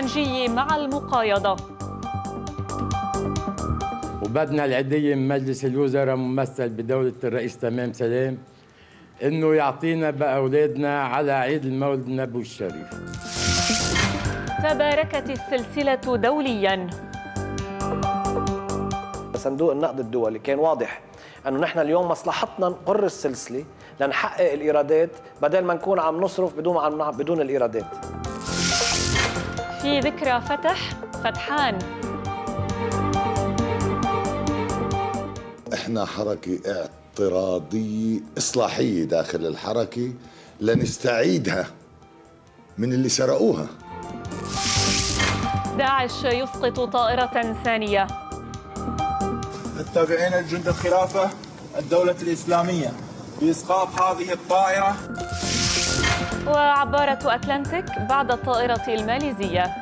الفرنجية مع المقايضة وبدنا العدية من مجلس الوزراء ممثل بدولة الرئيس تمام سلام انه يعطينا باولادنا على عيد المولد النبوي الشريف تباركت السلسله دوليا صندوق النقد الدولي كان واضح انه نحن اليوم مصلحتنا نقر السلسله لنحقق الايرادات بدل ما نكون عم نصرف بدون عم بدون الايرادات في ذكرى فتح فتحان احنا حركه اعتراضيه اصلاحيه داخل الحركه لنستعيدها من اللي سرقوها داعش يسقط طائرة ثانية التابعين لجند الخلافة الدولة الإسلامية بإسقاط هذه الطائرة وعبارة أتلانتيك بعد الطائرة الماليزية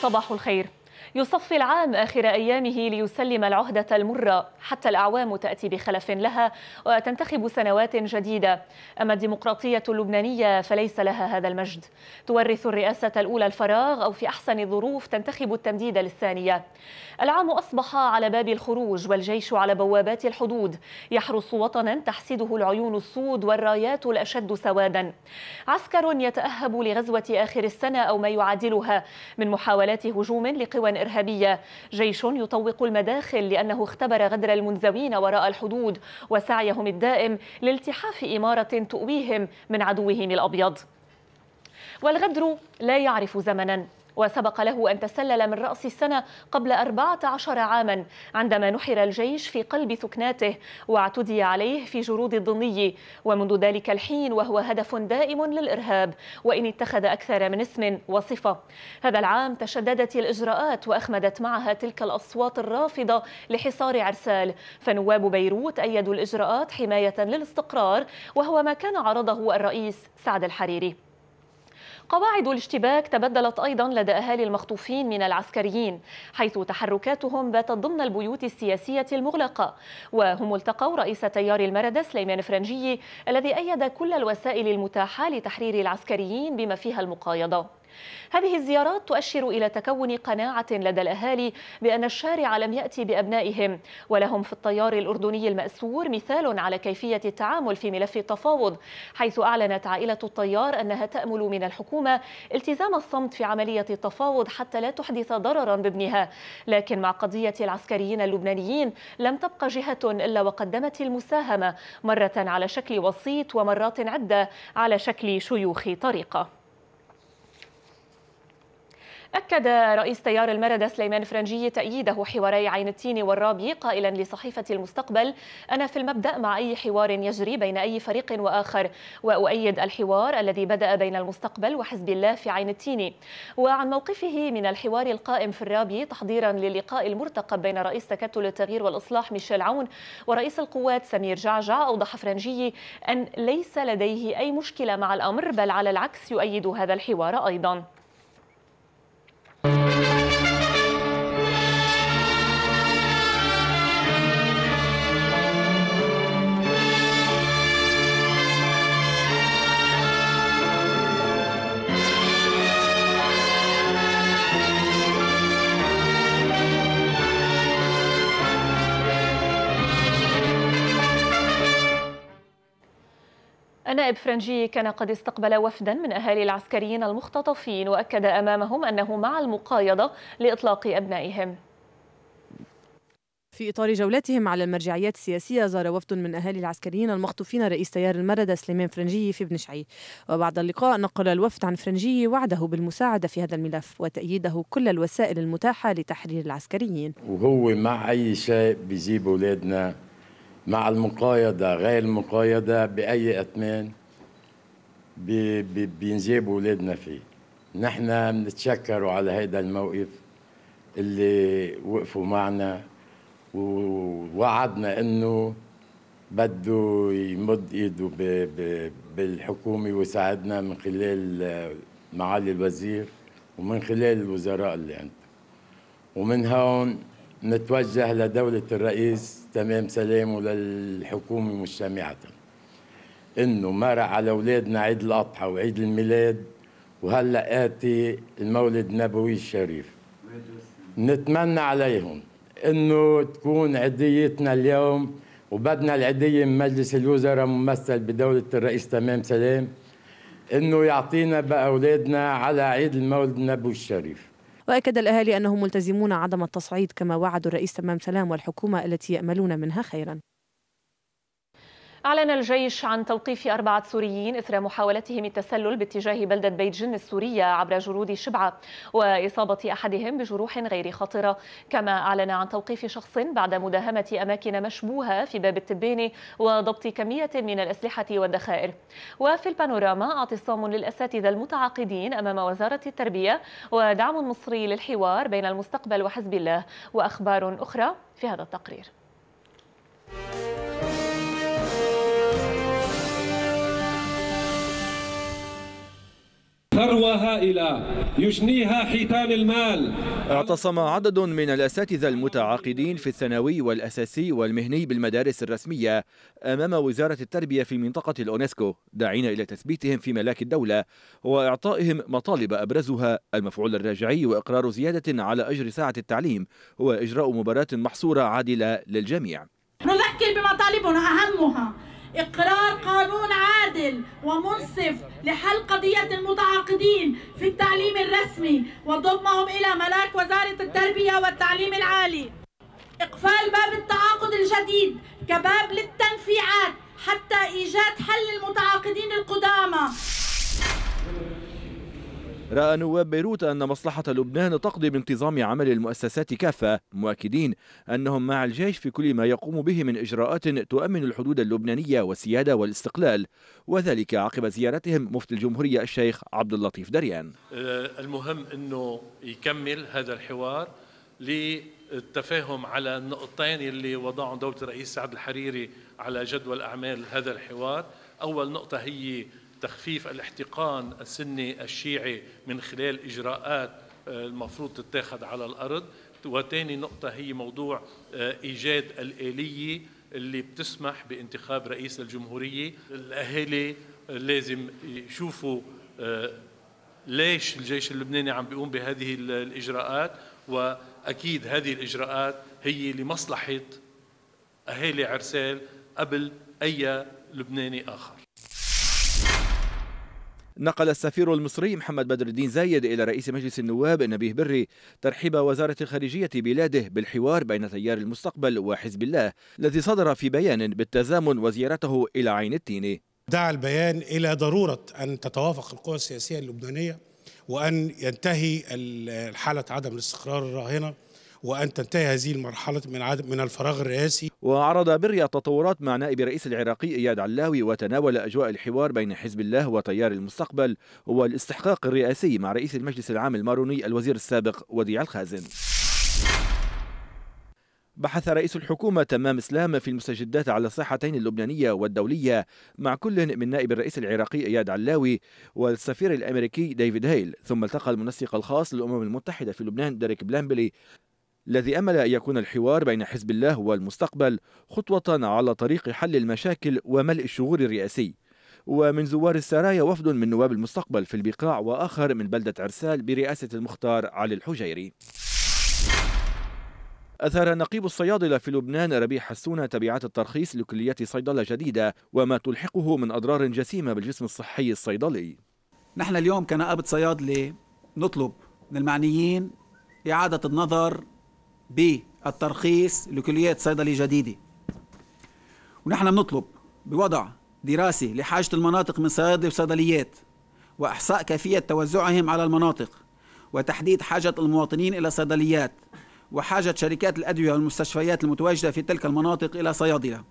صباح الخير يصفي العام آخر أيامه ليسلم العهدة المرة حتى الأعوام تأتي بخلف لها وتنتخب سنوات جديدة أما الديمقراطية اللبنانية فليس لها هذا المجد تورث الرئاسة الأولى الفراغ أو في أحسن الظروف تنتخب التمديد للثانية العام أصبح على باب الخروج والجيش على بوابات الحدود يحرس وطنا تحسده العيون السود والرايات الأشد سوادا عسكر يتأهب لغزوة آخر السنة أو ما يعادلها من محاولات هجوم لقوى إرهابية جيش يطوق المداخل لأنه اختبر غدر المنزوين وراء الحدود وسعيهم الدائم لالتحاف إمارة تؤويهم من عدوهم الأبيض والغدر لا يعرف زمنا وسبق له أن تسلل من رأس السنة قبل 14 عاما عندما نحر الجيش في قلب ثكناته واعتدي عليه في جرود الضني ومنذ ذلك الحين وهو هدف دائم للإرهاب وإن اتخذ أكثر من اسم وصفة هذا العام تشددت الإجراءات وأخمدت معها تلك الأصوات الرافضة لحصار عرسال فنواب بيروت أيدوا الإجراءات حماية للاستقرار وهو ما كان عرضه الرئيس سعد الحريري قواعد الاشتباك تبدلت أيضا لدى أهالي المخطوفين من العسكريين حيث تحركاتهم باتت ضمن البيوت السياسية المغلقة وهم التقوا رئيس تيار المردة سليمان فرنجي الذي أيد كل الوسائل المتاحة لتحرير العسكريين بما فيها المقايضة هذه الزيارات تؤشر إلى تكون قناعة لدى الأهالي بأن الشارع لم يأتي بأبنائهم ولهم في الطيار الأردني المأسور مثال على كيفية التعامل في ملف التفاوض حيث أعلنت عائلة الطيار أنها تأمل من الحكومة التزام الصمت في عملية التفاوض حتى لا تحدث ضررا بابنها لكن مع قضية العسكريين اللبنانيين لم تبقى جهة إلا وقدمت المساهمة مرة على شكل وسيط ومرات عدة على شكل شيوخ طريقة أكد رئيس تيار المردة سليمان فرنجي تأييده حواري عين التين والرابي قائلا لصحيفة المستقبل أنا في المبدأ مع أي حوار يجري بين أي فريق وآخر وأؤيد الحوار الذي بدأ بين المستقبل وحزب الله في عين التين وعن موقفه من الحوار القائم في الرابي تحضيرا للقاء المرتقب بين رئيس تكتل التغيير والإصلاح ميشيل عون ورئيس القوات سمير جعجع أوضح فرنجي أن ليس لديه أي مشكلة مع الأمر بل على العكس يؤيد هذا الحوار أيضا نائب فرنجي كان قد استقبل وفدا من أهالي العسكريين المختطفين وأكد أمامهم أنه مع المقايضة لإطلاق أبنائهم في إطار جولتهم على المرجعيات السياسية زار وفد من أهالي العسكريين المخطوفين رئيس تيار المردة سليمان فرنجي في بن شعي وبعد اللقاء نقل الوفد عن فرنجي وعده بالمساعدة في هذا الملف وتأييده كل الوسائل المتاحة لتحرير العسكريين وهو مع أي شيء بيجيب أولادنا مع المقايضة غير المقايضة بأي أثمان بينجاب أولادنا فيه نحن بنتشكروا على هذا الموقف اللي وقفوا معنا ووعدنا انه بده يمد ايده بالحكومه ويساعدنا من خلال معالي الوزير ومن خلال الوزراء اللي عنده ومن هون نتوجه لدولة الرئيس تمام سلام وللحكومة مجتمعة انه مرق على اولادنا عيد الاضحى وعيد الميلاد وهلا اتي المولد النبوي الشريف نتمنى عليهم انه تكون عديتنا اليوم وبدنا العدية من مجلس الوزراء ممثل بدولة الرئيس تمام سلام انه يعطينا بقى اولادنا على عيد المولد النبوي الشريف وأكد الأهالي أنهم ملتزمون عدم التصعيد كما وعدوا الرئيس تمام سلام والحكومة التي يأملون منها خيرا أعلن الجيش عن توقيف أربعة سوريين إثر محاولتهم التسلل باتجاه بلدة بيجن السورية عبر جرود شبعة وإصابة أحدهم بجروح غير خطرة كما أعلن عن توقيف شخص بعد مداهمة أماكن مشبوهة في باب التبين وضبط كمية من الأسلحة والذخائر وفي البانوراما اعتصام للأساتذة المتعاقدين أمام وزارة التربية ودعم مصري للحوار بين المستقبل وحزب الله وأخبار أخرى في هذا التقرير ثروة هائلة يجنيها حيتان المال اعتصم عدد من الأساتذة المتعاقدين في الثانوي والأساسي والمهني بالمدارس الرسمية أمام وزارة التربية في منطقة الأونسكو داعين إلى تثبيتهم في ملاك الدولة وإعطائهم مطالب أبرزها المفعول الراجعي وإقرار زيادة على أجر ساعة التعليم وإجراء مباراة محصورة عادلة للجميع نذكر بمطالبنا أهمها إقرار عادل ومنصف لحل قضية المتعاقدين في التعليم الرسمي وضمهم إلى ملاك وزارة التربية والتعليم العالي إقفال باب التعاقد الجديد كباب للتنفيعات حتى إيجاد حل للمتعاقدين القدامى رأى نواب بيروت أن مصلحة لبنان تقضي بانتظام عمل المؤسسات كافة مؤكدين أنهم مع الجيش في كل ما يقوم به من إجراءات تؤمن الحدود اللبنانية والسيادة والاستقلال وذلك عقب زيارتهم مفتي الجمهورية الشيخ عبد اللطيف دريان آه، المهم أنه يكمل هذا الحوار للتفاهم على النقطتين اللي وضعهم دولة الرئيس سعد الحريري على جدول أعمال هذا الحوار أول نقطة هي تخفيف الاحتقان السني الشيعي من خلال إجراءات آه، المفروض تتاخذ على الأرض وثاني نقطة هي موضوع آه، إيجاد الآلية اللي بتسمح بانتخاب رئيس الجمهورية الأهالي لازم يشوفوا آه، ليش الجيش اللبناني عم بيقوم بهذه الإجراءات وأكيد هذه الإجراءات هي لمصلحة أهالي عرسال قبل أي لبناني آخر نقل السفير المصري محمد بدر الدين زايد إلى رئيس مجلس النواب نبيه بري ترحيب وزارة الخارجية بلاده بالحوار بين تيار المستقبل وحزب الله الذي صدر في بيان بالتزامن وزيارته إلى عين التين دعا البيان إلى ضرورة أن تتوافق القوى السياسية اللبنانية وأن ينتهي حالة عدم الاستقرار الراهنة وأن تنتهي هذه المرحلة من عدم من الفراغ الرئاسي وعرض بريا التطورات مع نائب رئيس العراقي إياد علاوي وتناول أجواء الحوار بين حزب الله وتيار المستقبل والاستحقاق الرئاسي مع رئيس المجلس العام الماروني الوزير السابق وديع الخازن بحث رئيس الحكومة تمام إسلام في المستجدات على الساحتين اللبنانية والدولية مع كل من نائب الرئيس العراقي إياد علاوي والسفير الأمريكي ديفيد هيل ثم التقى المنسق الخاص للأمم المتحدة في لبنان ديريك بلامبلي الذي امل ان يكون الحوار بين حزب الله والمستقبل خطوه على طريق حل المشاكل وملء الشغور الرئاسي ومن زوار السرايا وفد من نواب المستقبل في البقاع واخر من بلده عرسال برئاسه المختار علي الحجيري أثار نقيب الصيادلة في لبنان ربيع حسونة تبعات الترخيص لكليات صيدلة جديدة وما تلحقه من أضرار جسيمة بالجسم الصحي الصيدلي نحن اليوم كنقابة صيادلة نطلب من المعنيين إعادة النظر بالترخيص لكليات صيدلة جديدة ونحن بنطلب بوضع دراسة لحاجة المناطق من صيادلة وصيدليات وإحصاء كيفية توزعهم على المناطق وتحديد حاجة المواطنين إلى صيدليات وحاجة شركات الأدوية والمستشفيات المتواجدة في تلك المناطق إلى صيادلة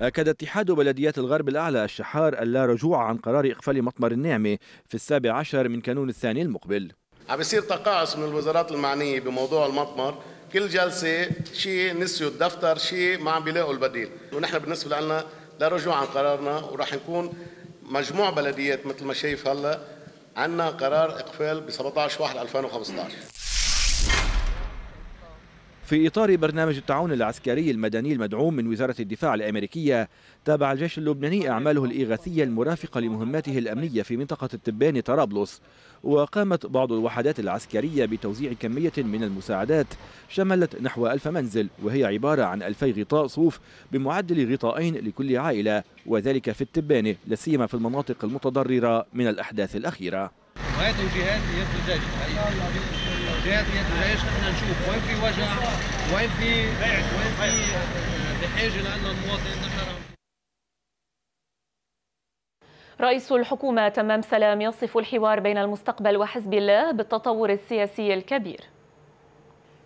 أكد اتحاد بلديات الغرب الأعلى الشحار اللا رجوع عن قرار إقفال مطمر النعمة في السابع عشر من كانون الثاني المقبل عم بيصير تقاعس من الوزارات المعنيه بموضوع المطمر كل جلسه شيء نسيوا الدفتر شيء ما عم بيلاقوا البديل ونحن بالنسبه لنا لا رجوع عن قرارنا وراح نكون مجموع بلديات مثل ما شايف هلا عندنا قرار اقفال ب 17 1 2015 في إطار برنامج التعاون العسكري المدني المدعوم من وزارة الدفاع الأمريكية تابع الجيش اللبناني أعماله الإغاثية المرافقة لمهماته الأمنية في منطقة التبان طرابلس وقامت بعض الوحدات العسكرية بتوزيع كمية من المساعدات شملت نحو ألف منزل وهي عبارة عن ألفي غطاء صوف بمعدل غطائين لكل عائلة وذلك في التبانة لسيما في المناطق المتضررة من الأحداث الأخيرة وهاتوا جهات يد الجيش جهات يد الجيش خلينا نشوف وين في وجع وين في بعد وين في بحاجه لان المواطن نحن رئيس الحكومة تمام سلام يصف الحوار بين المستقبل وحزب الله بالتطور السياسي الكبير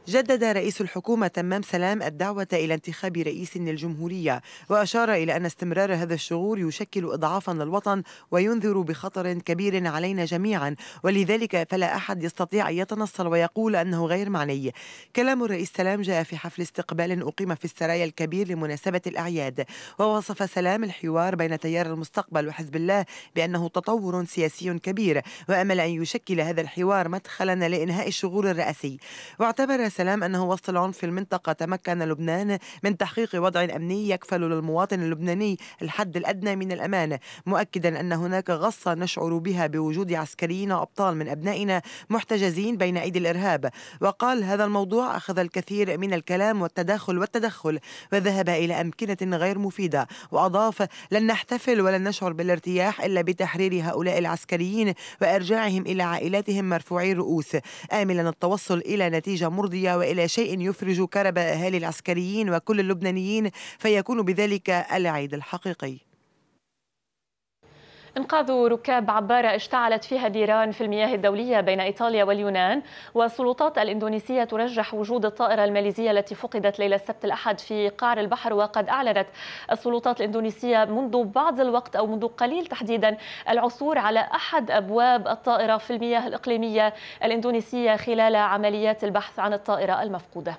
جدد رئيس الحكومة تمام سلام الدعوة إلى انتخاب رئيس للجمهورية وأشار إلى أن استمرار هذا الشغور يشكل إضعافا للوطن وينذر بخطر كبير علينا جميعا ولذلك فلا أحد يستطيع أن يتنصل ويقول أنه غير معني كلام الرئيس سلام جاء في حفل استقبال أقيم في السرايا الكبير لمناسبة الأعياد ووصف سلام الحوار بين تيار المستقبل وحزب الله بأنه تطور سياسي كبير وأمل أن يشكل هذا الحوار مدخلا لإنهاء الشغور الرئاسي واعتبر سلام أنه وسط العنف في المنطقة تمكن لبنان من تحقيق وضع أمني يكفل للمواطن اللبناني الحد الأدنى من الأمان مؤكدا أن هناك غصة نشعر بها بوجود عسكريين وأبطال من أبنائنا محتجزين بين أيدي الإرهاب وقال هذا الموضوع أخذ الكثير من الكلام والتداخل والتدخل وذهب إلى أمكنة غير مفيدة وأضاف لن نحتفل ولن نشعر بالارتياح إلا بتحرير هؤلاء العسكريين وإرجاعهم إلى عائلاتهم مرفوعي الرؤوس آملا التوصل إلى نتيجة مرضية سوريا والى شيء يفرج كرب اهالي العسكريين وكل اللبنانيين فيكون بذلك العيد الحقيقي إنقاذ ركاب عبارة اشتعلت فيها ديران في المياه الدولية بين إيطاليا واليونان والسلطات الإندونيسية ترجح وجود الطائرة الماليزية التي فقدت ليلة السبت الأحد في قعر البحر وقد أعلنت السلطات الإندونيسية منذ بعض الوقت أو منذ قليل تحديدا العثور على أحد أبواب الطائرة في المياه الإقليمية الإندونيسية خلال عمليات البحث عن الطائرة المفقودة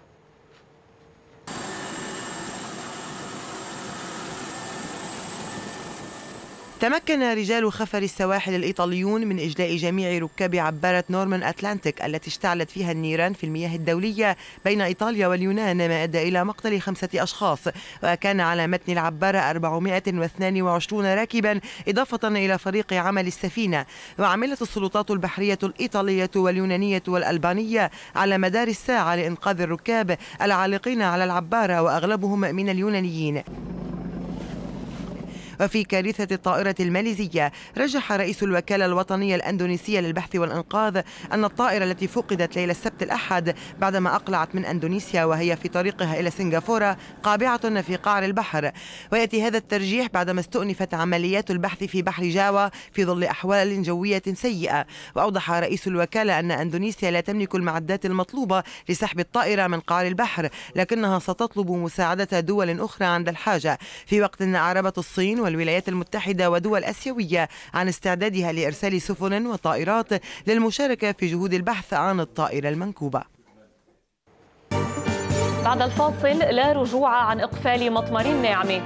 تمكن رجال خفر السواحل الإيطاليون من إجلاء جميع ركاب عبارة نورمان أتلانتيك التي اشتعلت فيها النيران في المياه الدولية بين إيطاليا واليونان ما أدى إلى مقتل خمسة أشخاص وكان على متن العبارة 422 راكبا إضافة إلى فريق عمل السفينة وعملت السلطات البحرية الإيطالية واليونانية والألبانية على مدار الساعة لإنقاذ الركاب العالقين على العبارة وأغلبهم من اليونانيين وفي كارثة الطائرة الماليزية رجح رئيس الوكالة الوطنية الأندونيسية للبحث والإنقاذ أن الطائرة التي فقدت ليلة السبت الأحد بعدما أقلعت من أندونيسيا وهي في طريقها إلى سنغافورة قابعة في قعر البحر ويأتي هذا الترجيح بعدما استؤنفت عمليات البحث في بحر جاوا في ظل أحوال جوية سيئة وأوضح رئيس الوكالة أن أندونيسيا لا تملك المعدات المطلوبة لسحب الطائرة من قعر البحر لكنها ستطلب مساعدة دول أخرى عند الحاجة في وقت أن عربة الصين والولايات المتحدة ودول أسيوية عن استعدادها لإرسال سفن وطائرات للمشاركة في جهود البحث عن الطائرة المنكوبة بعد الفاصل لا رجوع عن إقفال مطمر الناعمة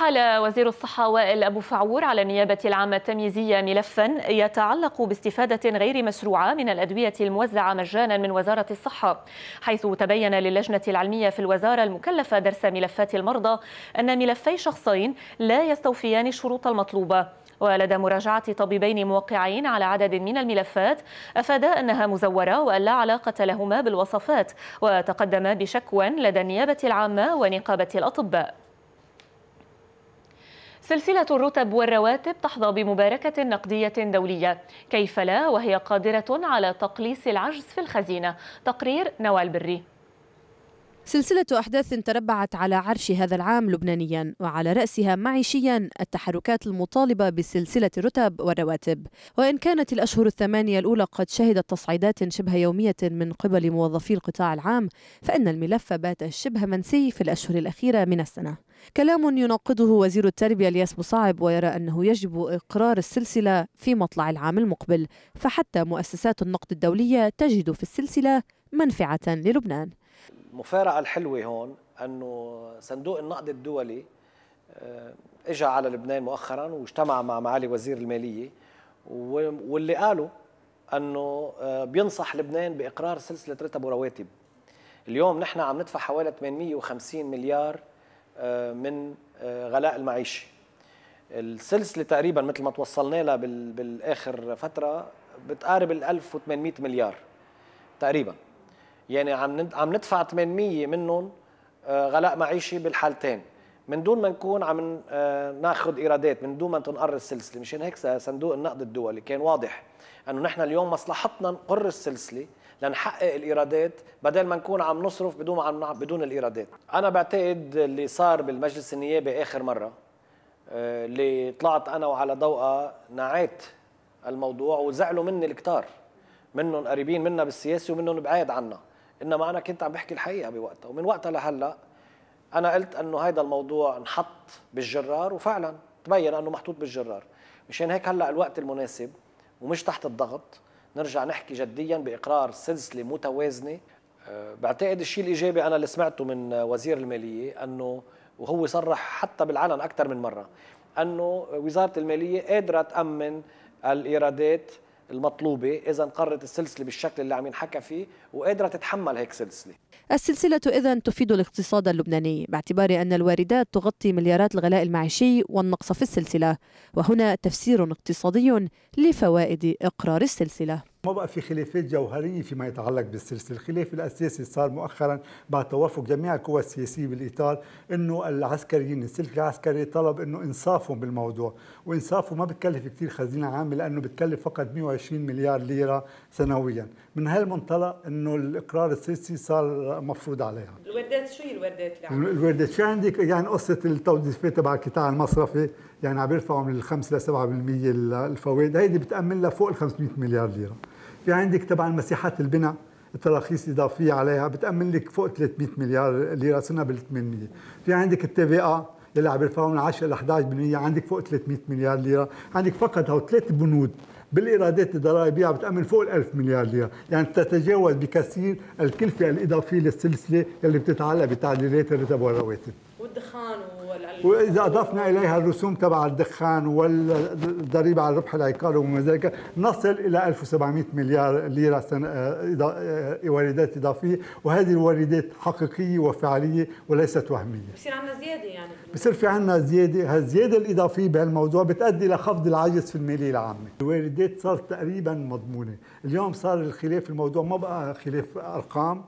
حال وزير الصحة وائل أبو فعور على النيابة العامة التمييزية ملفا يتعلق باستفادة غير مشروعة من الأدوية الموزعة مجانا من وزارة الصحة حيث تبين للجنة العلمية في الوزارة المكلفة درس ملفات المرضى أن ملفي شخصين لا يستوفيان الشروط المطلوبة ولدى مراجعة طبيبين موقعين على عدد من الملفات أفادا أنها مزورة وأن لا علاقة لهما بالوصفات وتقدما بشكوى لدى النيابة العامة ونقابة الأطباء سلسلة الرتب والرواتب تحظى بمباركة نقدية دولية كيف لا وهي قادرة على تقليص العجز في الخزينة تقرير نوال بري سلسلة أحداث تربعت على عرش هذا العام لبنانيا وعلى رأسها معيشيا التحركات المطالبة بسلسلة الرتب والرواتب وإن كانت الأشهر الثمانية الأولى قد شهدت تصعيدات شبه يومية من قبل موظفي القطاع العام فإن الملف بات شبه منسي في الأشهر الأخيرة من السنة كلام يناقضه وزير التربية الياس بصعب ويرى أنه يجب إقرار السلسلة في مطلع العام المقبل فحتى مؤسسات النقد الدولية تجد في السلسلة منفعة للبنان المفارقه الحلوه هون انه صندوق النقد الدولي آه، اجى على لبنان مؤخرا واجتمع مع معالي وزير الماليه واللي قالوا انه آه، بينصح لبنان باقرار سلسله رتب ورواتب اليوم نحن عم ندفع حوالي 850 مليار آه، من غلاء المعيشي السلسله تقريبا مثل ما توصلنا لها بالاخر فتره بتقارب ال 1800 مليار تقريبا يعني عم عم ندفع 800 منهم آه، غلاء معيشي بالحالتين من دون ما نكون عم آه، ناخذ ايرادات من دون ما تنقر السلسله مشان هيك صندوق النقد الدولي كان واضح انه نحن اليوم مصلحتنا نقر السلسله لنحقق الايرادات بدل ما نكون عم نصرف بدون عم بدون الايرادات انا بعتقد اللي صار بالمجلس النيابي اخر مره آه، اللي طلعت انا وعلى ضوء نعيت الموضوع وزعلوا مني الكتار منهم قريبين منا بالسياسه ومنهم بعاد عنا انما انا كنت عم بحكي الحقيقه بوقتها ومن وقتها لهلا انا قلت انه هيدا الموضوع انحط بالجرار وفعلا تبين انه محطوط بالجرار مشان هيك هلا الوقت المناسب ومش تحت الضغط نرجع نحكي جديا باقرار سلسله متوازنه أه، بعتقد الشيء الايجابي انا اللي سمعته من وزير الماليه انه وهو صرح حتى بالعلن اكثر من مره انه وزاره الماليه قادره تامن الايرادات المطلوبة إذا قررت السلسلة بالشكل اللي عم ينحكى فيه وقادرة تتحمل هيك سلسلة السلسلة إذا تفيد الاقتصاد اللبناني باعتبار أن الواردات تغطي مليارات الغلاء المعيشي والنقص في السلسلة وهنا تفسير اقتصادي لفوائد إقرار السلسلة ما بقى في خلافات جوهرية فيما يتعلق بالسلسلة الخلاف الأساسي صار مؤخرا بعد توافق جميع القوى السياسية بالإطار أنه العسكريين السلك العسكري طلب أنه إنصافهم بالموضوع وإنصافه ما بتكلف كثير خزينة عامة لأنه بتكلف فقط 120 مليار ليرة سنويا من هالمنطلق أنه الإقرار السياسي صار مفروض عليها الوردات شو هي الوردات اللي الوردات شو عندك يعني قصة التوظيفات تبع القطاع المصرفي يعني عم يرفعوا من 5 ل 7% الفوائد هيدي بتأمن لها فوق ال 500 مليار ليره في عندك تبع المساحات البناء التراخيص الإضافية عليها بتامن لك فوق 300 مليار ليره سنه بال 800 في عندك التي في آ يلي عم يرفعوا من 10 ل 11% عندك فوق 300 مليار ليره عندك فقط هو ثلاث بنود بالايرادات الضرائبيه بتامن فوق ال 1000 مليار ليره، يعني تتجاوز بكثير الكلفه الاضافيه للسلسله اللي بتتعلق بتعديلات الرتب والرواتب. والدخان و... واذا اضفنا اليها الرسوم تبع الدخان والضريبه على الربح العقاري وما ذلك نصل الى 1700 مليار ليره واردات اضافيه وهذه الواردات حقيقيه وفعليه وليست وهميه بصير عندنا زياده يعني بصير في عندنا زياده هالزياده الاضافيه بهالموضوع بتؤدي لخفض العجز في الماليه العامه الواردات صارت تقريبا مضمونه اليوم صار الخلاف الموضوع ما بقى خلاف ارقام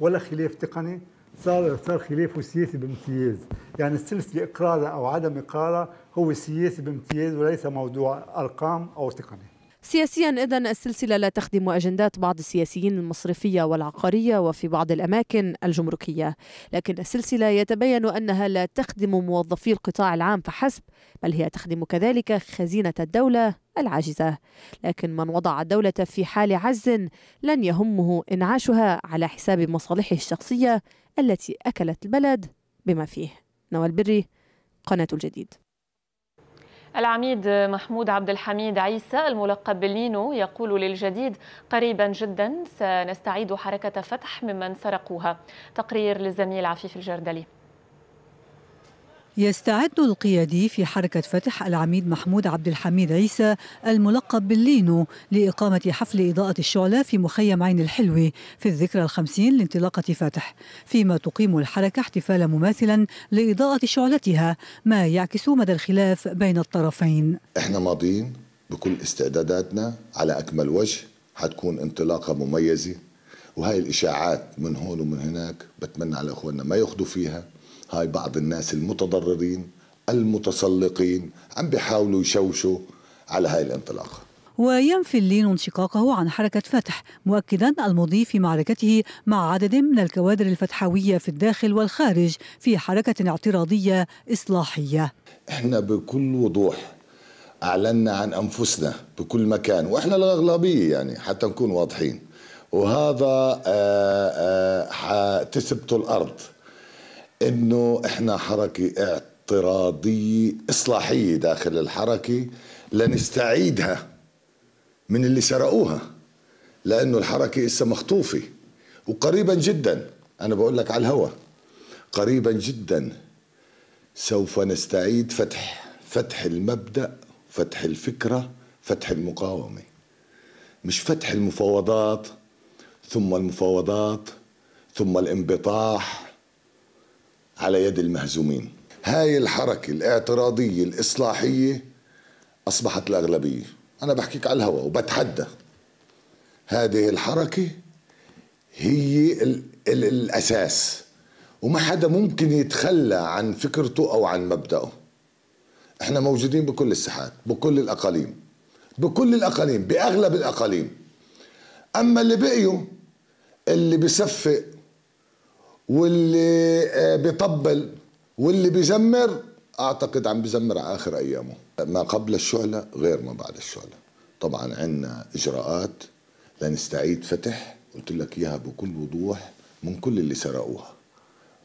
ولا خلاف تقني صار صار خلافه سياسي بامتياز يعني السلسله اقرارها او عدم اقرارها هو سياسي بامتياز وليس موضوع ارقام او تقنيه سياسيا إذا السلسلة لا تخدم أجندات بعض السياسيين المصرفية والعقارية وفي بعض الأماكن الجمركية لكن السلسلة يتبين أنها لا تخدم موظفي القطاع العام فحسب بل هي تخدم كذلك خزينة الدولة العاجزة لكن من وضع الدولة في حال عجز لن يهمه إنعاشها على حساب مصالحه الشخصية التي أكلت البلد بما فيه نوال البري قناة الجديد العميد محمود عبد الحميد عيسى الملقب بالنينو يقول للجديد قريبا جدا سنستعيد حركة فتح ممن سرقوها تقرير للزميل عفيف الجردلي يستعد القيادي في حركة فتح العميد محمود عبد الحميد عيسى الملقب باللينو لإقامة حفل إضاءة الشعلة في مخيم عين الحلوي في الذكرى الخمسين لانطلاقة فتح فيما تقيم الحركة احتفال مماثلا لإضاءة شعلتها ما يعكس مدى الخلاف بين الطرفين احنا ماضيين بكل استعداداتنا على أكمل وجه حتكون انطلاقة مميزة وهي الإشاعات من هون ومن هناك بتمنى على إخواننا ما ياخذوا فيها هاي بعض الناس المتضررين المتسلقين عم بيحاولوا يشوشوا على هاي الانطلاقه وينفي اللين انشقاقه عن حركة فتح مؤكدا المضي في معركته مع عدد من الكوادر الفتحوية في الداخل والخارج في حركة اعتراضية إصلاحية احنا بكل وضوح أعلنا عن أنفسنا بكل مكان وإحنا الأغلبية يعني حتى نكون واضحين وهذا آه، آه، حتثبته الأرض انه احنا حركه اعتراضيه اصلاحيه داخل الحركه لنستعيدها من اللي سرقوها لانه الحركه اسا مخطوفه وقريبا جدا انا بقول لك على الهوى قريبا جدا سوف نستعيد فتح فتح المبدا فتح الفكره فتح المقاومه مش فتح المفاوضات ثم المفاوضات ثم الانبطاح على يد المهزومين هاي الحركة الاعتراضية الإصلاحية أصبحت الأغلبية أنا بحكيك على الهواء وبتحدى هذه الحركة هي الـ الـ الأساس وما حدا ممكن يتخلى عن فكرته أو عن مبدأه احنا موجودين بكل الساحات بكل الأقاليم بكل الأقاليم بأغلب الأقاليم أما اللي بقيوا اللي بصفق واللي آه، بيطبل واللي بيزمر اعتقد عم بزمر على اخر ايامه ما قبل الشعله غير ما بعد الشعله طبعا عندنا اجراءات لنستعيد فتح قلت لك اياها بكل وضوح من كل اللي سرقوها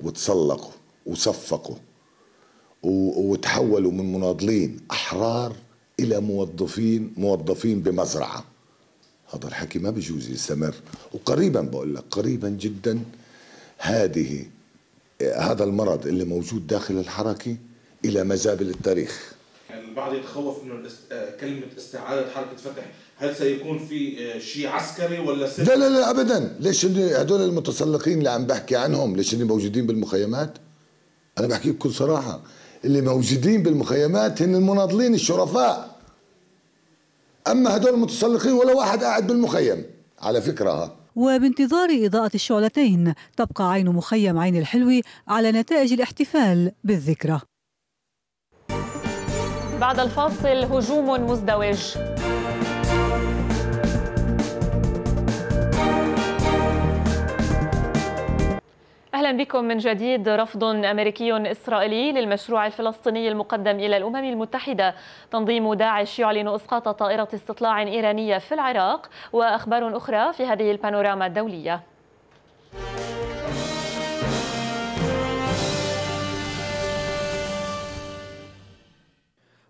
وتسلقوا وصفقوا وتحولوا من مناضلين احرار الى موظفين موظفين بمزرعه هذا الحكي ما بجوز يستمر وقريبا بقول لك قريبا جدا هذه هذا المرض اللي موجود داخل الحركة إلى مزابل التاريخ البعض يتخوف انه كلمه استعاده حركه فتح هل سيكون في آه، شيء عسكري ولا سيكون؟ لا لا لا ابدا، ليش هدول المتسلقين اللي عم بحكي عنهم ليش اللي موجودين بالمخيمات؟ انا بحكي بكل صراحه اللي موجودين بالمخيمات هن المناضلين الشرفاء اما هدول المتسلقين ولا واحد قاعد بالمخيم على فكره ها وبانتظار إضاءة الشعلتين تبقى عين مخيم عين الحلوي على نتائج الاحتفال بالذكرى بعد الفاصل هجوم مزدوج أهلا بكم من جديد رفض أمريكي إسرائيلي للمشروع الفلسطيني المقدم إلى الأمم المتحدة تنظيم داعش يعلن إسقاط طائرة استطلاع إيرانية في العراق وأخبار أخرى في هذه البانوراما الدولية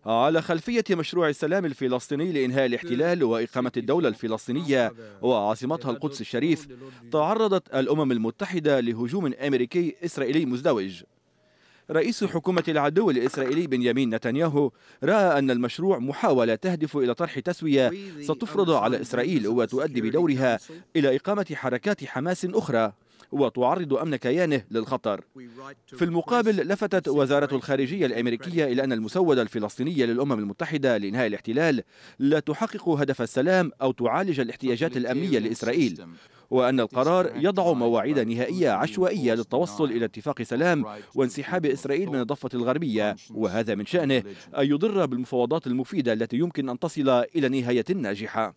على خلفية مشروع السلام الفلسطيني لإنهاء الاحتلال وإقامة الدولة الفلسطينية وعاصمتها القدس الشريف تعرضت الأمم المتحدة لهجوم أمريكي إسرائيلي مزدوج رئيس حكومة العدو الإسرائيلي بنيامين نتنياهو رأى أن المشروع محاولة تهدف إلى طرح تسوية ستفرض على إسرائيل وتؤدي بدورها إلى إقامة حركات حماس أخرى وتعرض أمن كيانه للخطر في المقابل لفتت وزارة الخارجية الأمريكية إلى أن المسودة الفلسطينية للأمم المتحدة لإنهاء الاحتلال لا تحقق هدف السلام أو تعالج الاحتياجات الأمنية لإسرائيل وأن القرار يضع مواعيد نهائية عشوائية للتوصل إلى اتفاق سلام وانسحاب إسرائيل من الضفة الغربية وهذا من شأنه أن يضر بالمفاوضات المفيدة التي يمكن أن تصل إلى نهاية ناجحة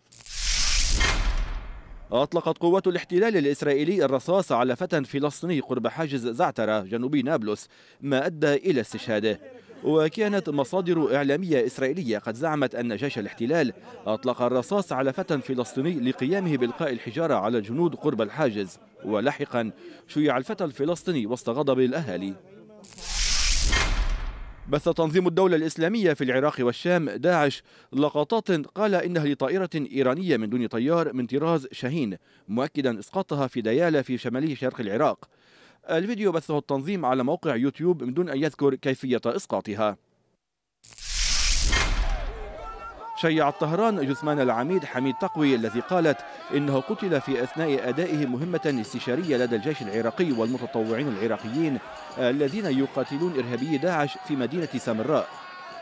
أطلقت قوات الاحتلال الإسرائيلي الرصاص على فتى فلسطيني قرب حاجز زعترة جنوب نابلس ما أدى إلى استشهاده وكانت مصادر إعلامية إسرائيلية قد زعمت أن جيش الاحتلال أطلق الرصاص على فتى فلسطيني لقيامه بإلقاء الحجارة على الجنود قرب الحاجز ولاحقا شيع الفتى الفلسطيني وسط غضب الأهالي بث تنظيم الدولة الإسلامية في العراق والشام داعش لقطات قال إنها لطائرة إيرانية من دون طيار من طراز شاهين مؤكدا إسقاطها في ديالة في شمالي شرق العراق الفيديو بثه التنظيم على موقع يوتيوب من دون أن يذكر كيفية إسقاطها شيعت طهران جثمان العميد حميد تقوي الذي قالت إنه قتل في أثناء أدائه مهمة استشارية لدى الجيش العراقي والمتطوعين العراقيين الذين يقاتلون إرهابي داعش في مدينة سامراء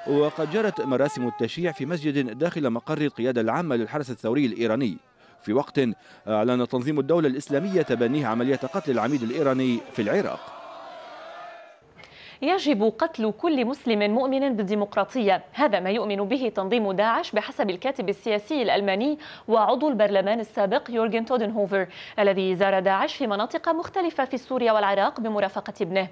وقد جرت مراسم التشييع في مسجد داخل مقر القيادة العامة للحرس الثوري الإيراني في وقت أعلن تنظيم الدولة الإسلامية تبنيه عملية قتل العميد الإيراني في العراق يجب قتل كل مسلم مؤمن بالديمقراطية هذا ما يؤمن به تنظيم داعش بحسب الكاتب السياسي الألماني وعضو البرلمان السابق يورجن تودنهوفر الذي زار داعش في مناطق مختلفة في سوريا والعراق بمرافقة ابنه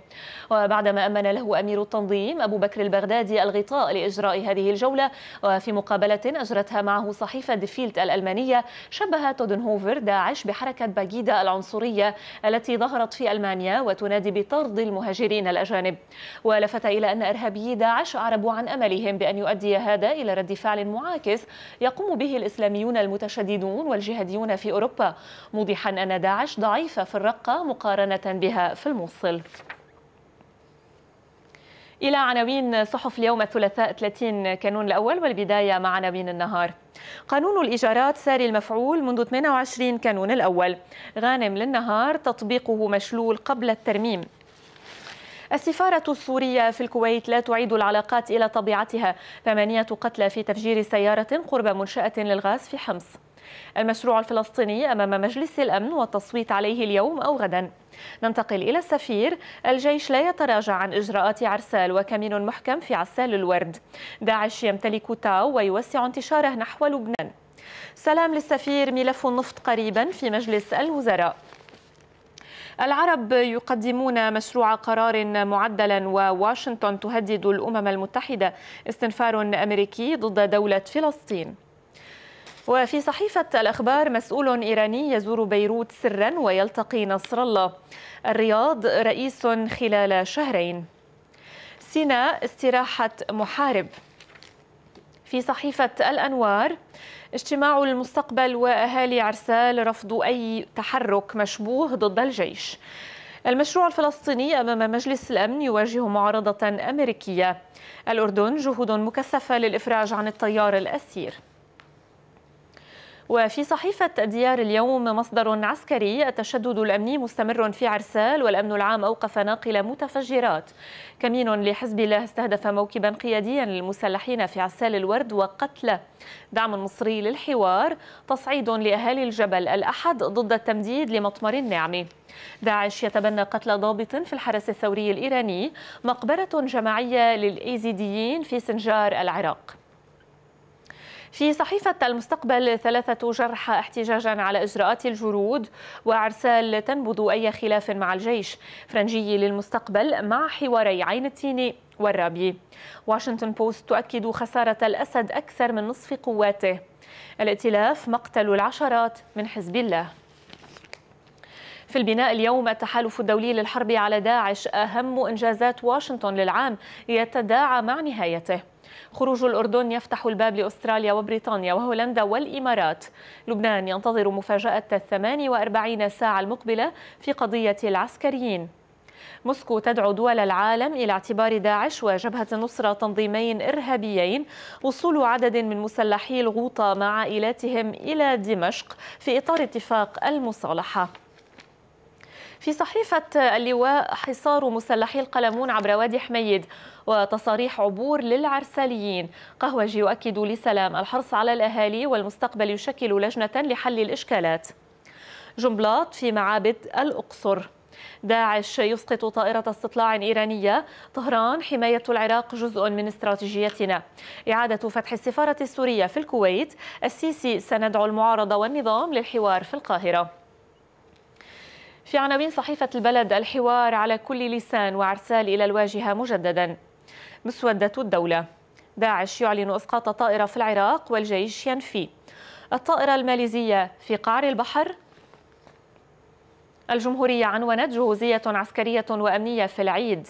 وبعدما أمن له أمير التنظيم أبو بكر البغدادي الغطاء لإجراء هذه الجولة وفي مقابلة أجرتها معه صحيفة ديفيلت الألمانية شبه تودنهوفر داعش بحركة باجيدا العنصرية التي ظهرت في ألمانيا وتنادي بطرد المهاجرين الأجانب ولفت إلى أن إرهابيي داعش أعربوا عن أملهم بأن يؤدي هذا إلى رد فعل معاكس يقوم به الإسلاميون المتشددون والجهاديون في أوروبا موضحا أن داعش ضعيفة في الرقة مقارنة بها في الموصل إلى عناوين صحف اليوم الثلاثاء 30 كانون الأول والبداية مع عناوين النهار قانون الإيجارات ساري المفعول منذ 28 كانون الأول غانم للنهار تطبيقه مشلول قبل الترميم السفارة السورية في الكويت لا تعيد العلاقات إلى طبيعتها ثمانية قتلى في تفجير سيارة قرب منشأة للغاز في حمص المشروع الفلسطيني أمام مجلس الأمن والتصويت عليه اليوم أو غدا ننتقل إلى السفير الجيش لا يتراجع عن إجراءات عرسال وكمين محكم في عسال الورد داعش يمتلك تاو ويوسع انتشاره نحو لبنان سلام للسفير ملف النفط قريبا في مجلس الوزراء العرب يقدمون مشروع قرار معدلا وواشنطن تهدد الأمم المتحدة استنفار أمريكي ضد دولة فلسطين وفي صحيفة الأخبار مسؤول إيراني يزور بيروت سرا ويلتقي نصر الله الرياض رئيس خلال شهرين سيناء استراحة محارب في صحيفة الأنوار اجتماع المستقبل وأهالي عرسال رفضوا أي تحرك مشبوه ضد الجيش المشروع الفلسطيني أمام مجلس الأمن يواجه معارضة أمريكية الأردن جهود مكثفة للإفراج عن التيار الأسير وفي صحيفة ديار اليوم مصدر عسكري التشدد الأمني مستمر في عرسال والأمن العام أوقف ناقل متفجرات كمين لحزب الله استهدف موكبا قياديا للمسلحين في عسال الورد وقتله دعم مصري للحوار تصعيد لأهالي الجبل الأحد ضد التمديد لمطمر النعمة داعش يتبنى قتل ضابط في الحرس الثوري الإيراني مقبرة جماعية للإيزيديين في سنجار العراق في صحيفة المستقبل ثلاثة جرحى احتجاجا على إجراءات الجرود وعرسال تنبض أي خلاف مع الجيش فرنجي للمستقبل مع حواري عين التيني والرابي واشنطن بوست تؤكد خسارة الأسد أكثر من نصف قواته الائتلاف مقتل العشرات من حزب الله في البناء اليوم التحالف الدولي للحرب على داعش أهم إنجازات واشنطن للعام يتداعى مع نهايته خروج الأردن يفتح الباب لأستراليا وبريطانيا وهولندا والإمارات لبنان ينتظر مفاجأة الثمان وأربعين ساعة المقبلة في قضية العسكريين موسكو تدعو دول العالم إلى اعتبار داعش وجبهة النصرة تنظيمين إرهابيين وصول عدد من مسلحي الغوطة مع عائلاتهم إلى دمشق في إطار اتفاق المصالحة في صحيفة اللواء حصار مسلحي القلمون عبر وادي حميد وتصاريح عبور للعرساليين قهوجي يؤكد لسلام الحرص على الأهالي والمستقبل يشكل لجنة لحل الإشكالات جنبلاط في معابد الأقصر داعش يسقط طائرة استطلاع إيرانية طهران حماية العراق جزء من استراتيجيتنا إعادة فتح السفارة السورية في الكويت السيسي سندعو المعارضة والنظام للحوار في القاهرة في عناوين صحيفة البلد الحوار على كل لسان وعرسال إلى الواجهة مجددا مسودة الدولة داعش يعلن إسقاط طائرة في العراق والجيش ينفي الطائرة الماليزية في قعر البحر الجمهورية عنونت جهوزية عسكرية وأمنية في العيد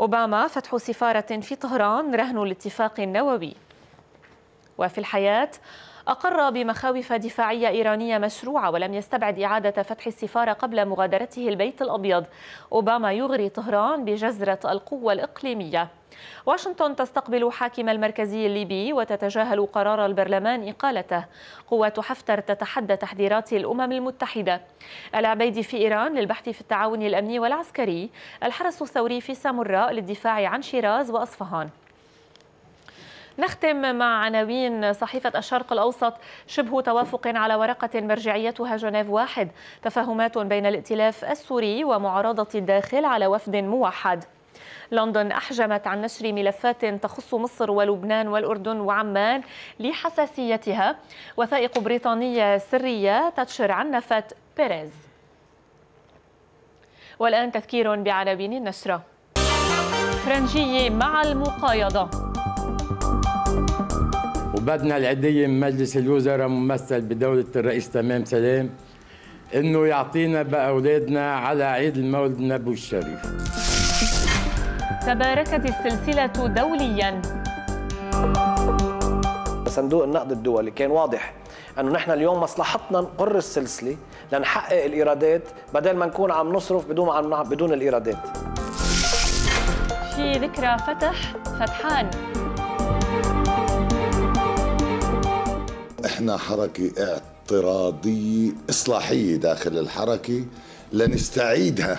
أوباما فتح سفارة في طهران رهن الاتفاق النووي وفي الحياة أقر بمخاوف دفاعية إيرانية مشروعة ولم يستبعد إعادة فتح السفارة قبل مغادرته البيت الأبيض أوباما يغري طهران بجزرة القوة الإقليمية واشنطن تستقبل حاكم المركزي الليبي وتتجاهل قرار البرلمان إقالته قوة حفتر تتحدى تحذيرات الأمم المتحدة العبيدي في إيران للبحث في التعاون الأمني والعسكري الحرس الثوري في سامراء للدفاع عن شيراز وأصفهان نختم مع عناوين صحيفة الشرق الأوسط شبه توافق على ورقة مرجعيتها جنيف واحد تفاهمات بين الائتلاف السوري ومعارضة الداخل على وفد موحد لندن أحجمت عن نشر ملفات تخص مصر ولبنان والأردن وعمان لحساسيتها وثائق بريطانية سرية تتشر عن نفت بيريز والآن تذكير بعناوين النشرة فرنجية مع المقايضة طلباتنا العديه من مجلس الوزراء ممثل بدولة الرئيس تمام سلام انه يعطينا باولادنا على عيد المولد النبوي الشريف. تباركت السلسله دوليا. صندوق النقد الدولي كان واضح انه نحن اليوم مصلحتنا نقر السلسله لنحقق الايرادات بدل ما نكون عم نصرف بدون عم بدون الايرادات. في ذكرى فتح فتحان نحن حركة اعتراضية إصلاحية داخل الحركة لنستعيدها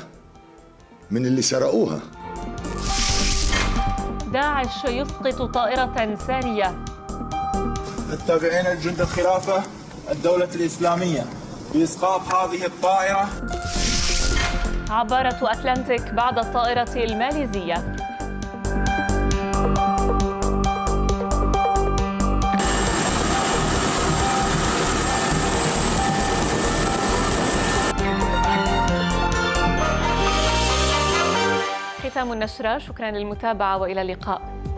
من اللي سرقوها داعش يسقط طائرة ثانية التابعين الجند الخلافة الدولة الإسلامية بإسقاط هذه الطائرة عبارة أتلانتيك بعد الطائرة الماليزية ختام النشرة شكرا للمتابعة وإلى اللقاء